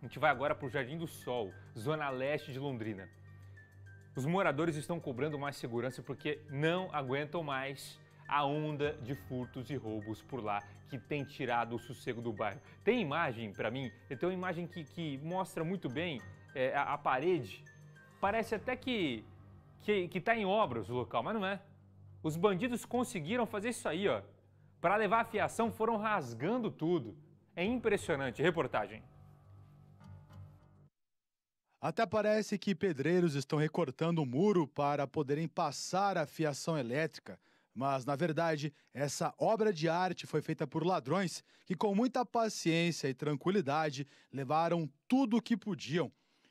A gente vai agora para o Jardim do Sol, zona leste de Londrina. Os moradores estão cobrando mais segurança porque não aguentam mais a onda de furtos e roubos por lá que tem tirado o sossego do bairro. Tem imagem para mim, Tem uma imagem que, que mostra muito bem é, a, a, parede. Parece até que que está em obras o local, mas não é. Os bandidos conseguiram fazer isso aí, ó. Para levar a fiação foram rasgando tudo. É impressionante. Reportagem. Até parece que pedreiros estão recortando o muro para poderem passar a fiação elétrica. Mas, na verdade, essa obra de arte foi feita por ladrões que, com muita paciência e tranquilidade, levaram tudo o que podiam.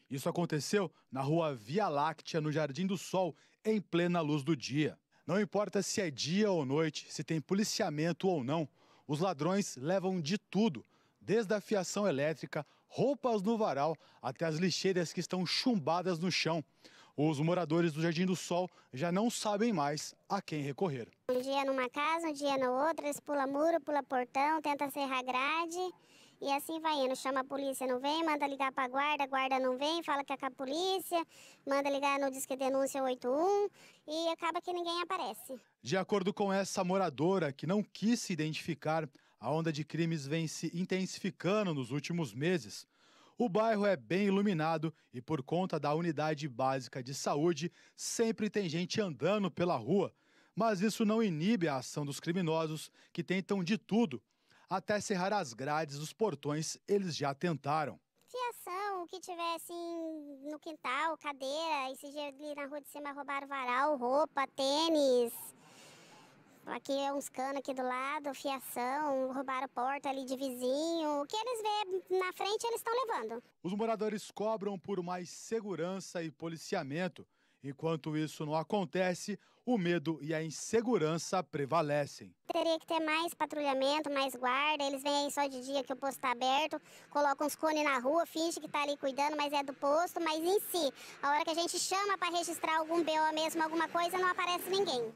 Isso aconteceu na rua Via Láctea, no Jardim do Sol, em plena luz do dia. Não importa se é dia ou noite, se tem policiamento ou não, os ladrões levam de tudo, desde a fiação elétrica roupas no varal até as lixeiras que estão chumbadas no chão. Os moradores do Jardim do Sol já não sabem mais a quem recorrer. Um dia numa casa, um dia na outra, eles pula muro, pula portão, tenta serrar grade e assim vai indo. Chama a polícia, não vem, manda ligar para a guarda, a guarda não vem, fala que é com a polícia, manda ligar no Disque Denúncia 81 e acaba que ninguém aparece. De acordo com essa moradora que não quis se identificar, a onda de crimes vem se intensificando nos últimos meses. O bairro é bem iluminado e, por conta da unidade básica de saúde, sempre tem gente andando pela rua. Mas isso não inibe a ação dos criminosos, que tentam de tudo. Até cerrar as grades dos portões, eles já tentaram. Fiação, o que tivesse no quintal, cadeira, esse dia ali na rua de cima roubaram varal, roupa, tênis, Aqui é uns canos aqui do lado, fiação, roubaram porta ali de vizinho. O que eles vê na frente, eles estão levando. Os moradores cobram por mais segurança e policiamento. Enquanto isso não acontece, o medo e a insegurança prevalecem. Teria que ter mais patrulhamento, mais guarda. Eles vêm aí só de dia que o posto está aberto, colocam uns cones na rua, fingem que está ali cuidando, mas é do posto. Mas em si, a hora que a gente chama para registrar algum BO mesmo, alguma coisa, não aparece ninguém.